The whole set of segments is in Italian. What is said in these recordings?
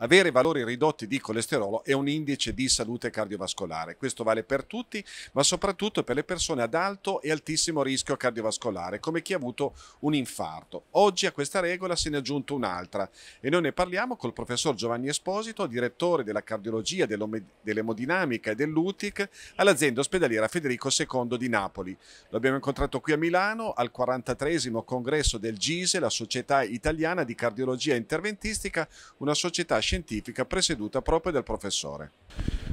Avere valori ridotti di colesterolo è un indice di salute cardiovascolare. Questo vale per tutti, ma soprattutto per le persone ad alto e altissimo rischio cardiovascolare, come chi ha avuto un infarto. Oggi a questa regola se ne è aggiunta un'altra e noi ne parliamo col professor Giovanni Esposito, direttore della cardiologia, dell'emodinamica e dell'UTIC all'azienda ospedaliera Federico II di Napoli. L'abbiamo incontrato qui a Milano al 43 congresso del GISE, la Società Italiana di Cardiologia Interventistica, una società scientifica presieduta proprio dal professore.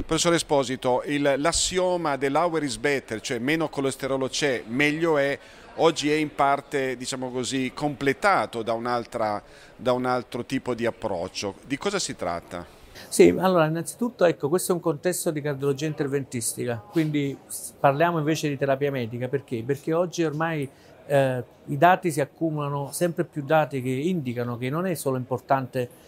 Professore Esposito, l'assioma dell'hour is better, cioè meno colesterolo c'è, meglio è, oggi è in parte diciamo così, completato da un, da un altro tipo di approccio. Di cosa si tratta? Sì, allora innanzitutto ecco, questo è un contesto di cardiologia interventistica, quindi parliamo invece di terapia medica, perché? Perché oggi ormai eh, i dati si accumulano, sempre più dati che indicano che non è solo importante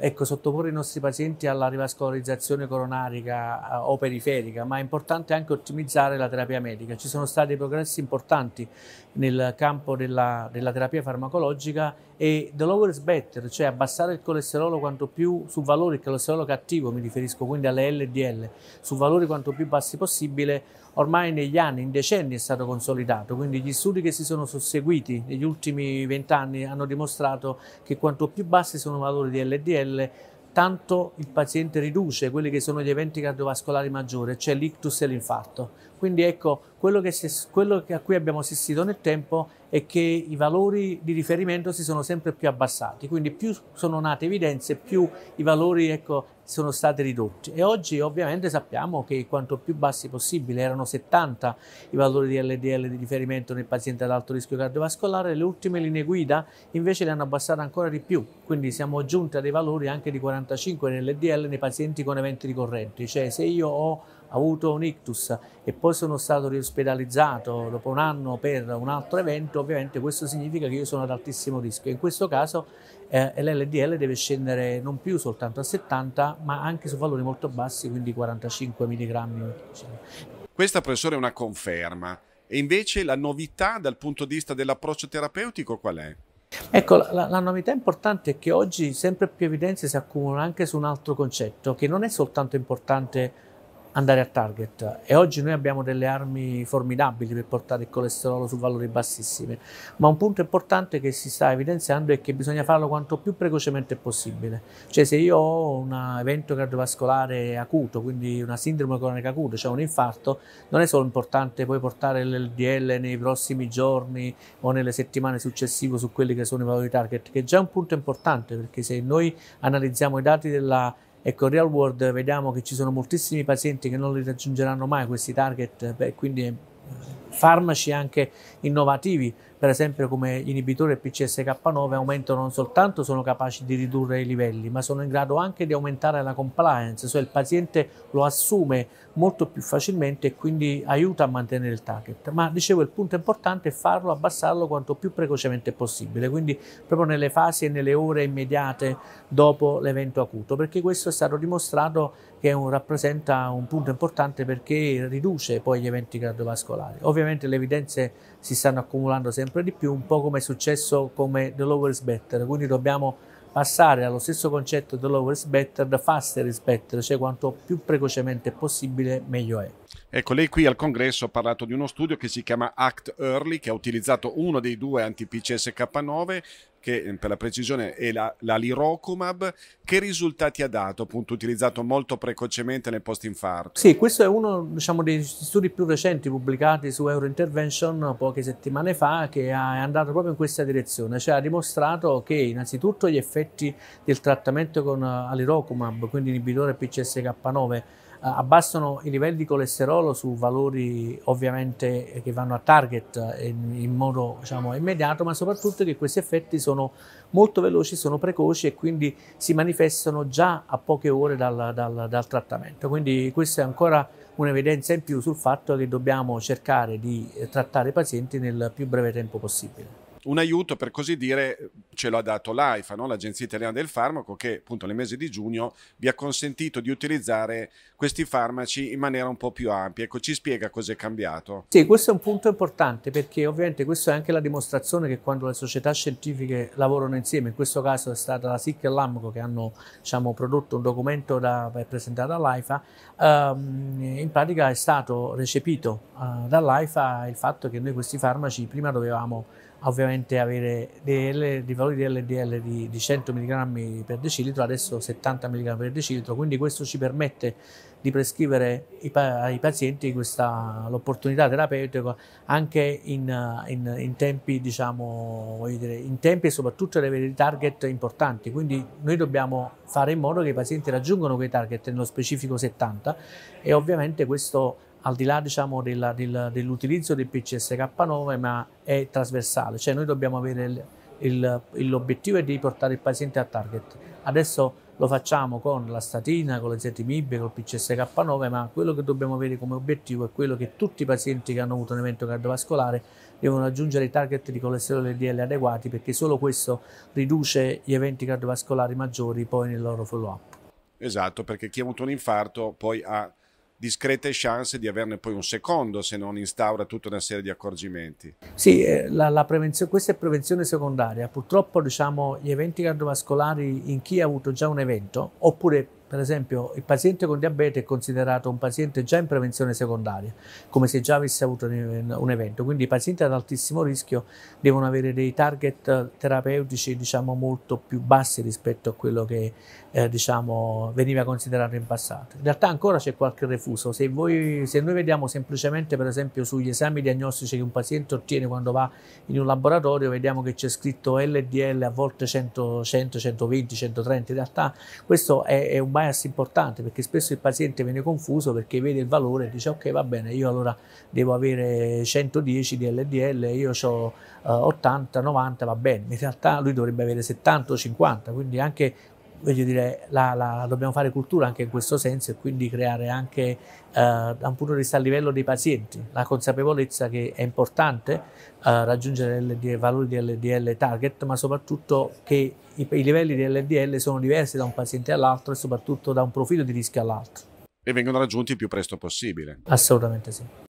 ecco, sottoporre i nostri pazienti alla rivascolarizzazione coronarica eh, o periferica, ma è importante anche ottimizzare la terapia medica. Ci sono stati progressi importanti nel campo della, della terapia farmacologica e the lower is better, cioè abbassare il colesterolo quanto più su valori, il colesterolo cattivo mi riferisco quindi alle LDL, su valori quanto più bassi possibile, ormai negli anni, in decenni è stato consolidato, quindi gli studi che si sono susseguiti negli ultimi vent'anni hanno dimostrato che quanto più bassi sono i valori di LDL, CDL, tanto il paziente riduce quelli che sono gli eventi cardiovascolari maggiori, cioè l'ictus e l'infarto. Quindi ecco, quello, che, quello che a cui abbiamo assistito nel tempo è che i valori di riferimento si sono sempre più abbassati, quindi più sono nate evidenze, più i valori ecco, sono stati ridotti. E oggi ovviamente sappiamo che quanto più bassi possibile, erano 70 i valori di LDL di riferimento nel paziente ad alto rischio cardiovascolare, le ultime linee guida invece le hanno abbassate ancora di più, quindi siamo giunti a dei valori anche di 45 in LDL nei pazienti con eventi ricorrenti, cioè se io ho avuto un ictus e poi sono stato riospedalizzato dopo un anno per un altro evento, ovviamente questo significa che io sono ad altissimo rischio. In questo caso eh, l'LDL deve scendere non più soltanto a 70, ma anche su valori molto bassi, quindi 45 mg. Questa professore è una conferma. E invece la novità dal punto di vista dell'approccio terapeutico qual è? Ecco, la, la, novità importante è che oggi sempre più evidenze si accumulano anche su un altro concetto che non è soltanto importante andare a target e oggi noi abbiamo delle armi formidabili per portare il colesterolo su valori bassissimi, ma un punto importante che si sta evidenziando è che bisogna farlo quanto più precocemente possibile, cioè se io ho un evento cardiovascolare acuto, quindi una sindrome cronica acuta, cioè un infarto, non è solo importante poi portare l'LDL nei prossimi giorni o nelle settimane successive su quelli che sono i valori target, che è già un punto importante perché se noi analizziamo i dati della Ecco, in real world vediamo che ci sono moltissimi pazienti che non li raggiungeranno mai questi target, beh, quindi farmaci anche innovativi, per esempio come inibitore PCSK9 aumentano non soltanto sono capaci di ridurre i livelli, ma sono in grado anche di aumentare la compliance, cioè il paziente lo assume molto più facilmente e quindi aiuta a mantenere il target. Ma dicevo, il punto importante è farlo, abbassarlo quanto più precocemente possibile, quindi proprio nelle fasi e nelle ore immediate dopo l'evento acuto, perché questo è stato dimostrato che un, rappresenta un punto importante perché riduce poi gli eventi cardiovascolari. Ovviamente le evidenze si stanno accumulando sempre di più, un po' come è successo come The Lower is Better, quindi dobbiamo passare allo stesso concetto The Lower is Better, The Faster is Better, cioè quanto più precocemente possibile meglio è. Ecco, lei qui al congresso ha parlato di uno studio che si chiama Act Early, che ha utilizzato uno dei due anti-PCSK9 che eh, per la precisione è la, la lirocumab, che risultati ha dato, appunto utilizzato molto precocemente nel post-infarto? Sì, questo è uno diciamo, degli studi più recenti pubblicati su Eurointervention poche settimane fa, che è andato proprio in questa direzione, cioè ha dimostrato che innanzitutto gli effetti del trattamento con eh, alirocumab, quindi inibitore PCSK9, eh, abbassano i livelli di colesterolo su valori ovviamente eh, che vanno a target eh, in, in modo diciamo, immediato, ma soprattutto che questi effetti sono molto veloci, sono precoci e quindi si manifestano già a poche ore dal, dal, dal trattamento. Quindi questa è ancora un'evidenza in più sul fatto che dobbiamo cercare di trattare i pazienti nel più breve tempo possibile un aiuto per così dire ce lo ha dato l'AIFA, no? l'Agenzia Italiana del Farmaco, che appunto nel mese di giugno vi ha consentito di utilizzare questi farmaci in maniera un po' più ampia. Ecco, ci spiega cosa è cambiato? Sì, questo è un punto importante perché ovviamente questa è anche la dimostrazione che quando le società scientifiche lavorano insieme, in questo caso è stata la SIC e l'AMCO che hanno diciamo, prodotto un documento da, presentare all'AIFA, ehm, in pratica è stato recepito eh, dall'AIFA il fatto che noi questi farmaci prima dovevamo ovviamente avere DL, dei valori di LDL di, di 100 mg per decilitro, adesso 70 mg per decilitro, quindi questo ci permette di prescrivere ai pazienti l'opportunità terapeutica anche in, in, in tempi, diciamo, dire, in tempi e soprattutto ad avere dei target importanti. Quindi noi dobbiamo fare in modo che i pazienti raggiungano quei target, nello specifico 70, e ovviamente questo al di là diciamo, della, del, dell'utilizzo del PCSK9, ma è trasversale, cioè noi dobbiamo avere il, il, l'obiettivo di portare il paziente a target. Adesso lo facciamo con la statina, con le zetimib, il PCSK9, ma quello che dobbiamo avere come obiettivo è quello che tutti i pazienti che hanno avuto un evento cardiovascolare devono raggiungere i target di colesterolo LDL adeguati perché solo questo riduce gli eventi cardiovascolari maggiori poi nel loro follow up. Esatto, perché chi ha avuto un infarto poi ha discrete chance di averne poi un secondo se non instaura tutta una serie di accorgimenti. Sì, eh, la, la questa è prevenzione secondaria. Purtroppo diciamo, gli eventi cardiovascolari in chi ha avuto già un evento oppure per esempio, il paziente con diabete è considerato un paziente già in prevenzione secondaria, come se già avesse avuto un evento. Quindi i pazienti ad altissimo rischio devono avere dei target terapeutici diciamo, molto più bassi rispetto a quello che eh, diciamo, veniva considerato in passato. In realtà ancora c'è qualche refuso. Se, voi, se noi vediamo semplicemente, per esempio, sugli esami diagnostici che un paziente ottiene quando va in un laboratorio, vediamo che c'è scritto LDL a volte 100, 100 120, 130. In realtà questo è, è un bias importante perché spesso il paziente viene confuso perché vede il valore e dice ok va bene io allora devo avere 110 di LDL, io ho 80, 90 va bene, in realtà lui dovrebbe avere 70 o 50 quindi anche voglio dire, la, la, dobbiamo fare cultura anche in questo senso e quindi creare anche eh, da un punto di vista a livello dei pazienti la consapevolezza che è importante eh, raggiungere i valori di LDL target, ma soprattutto che i, i livelli di LDL sono diversi da un paziente all'altro e soprattutto da un profilo di rischio all'altro. E vengono raggiunti il più presto possibile. Assolutamente sì.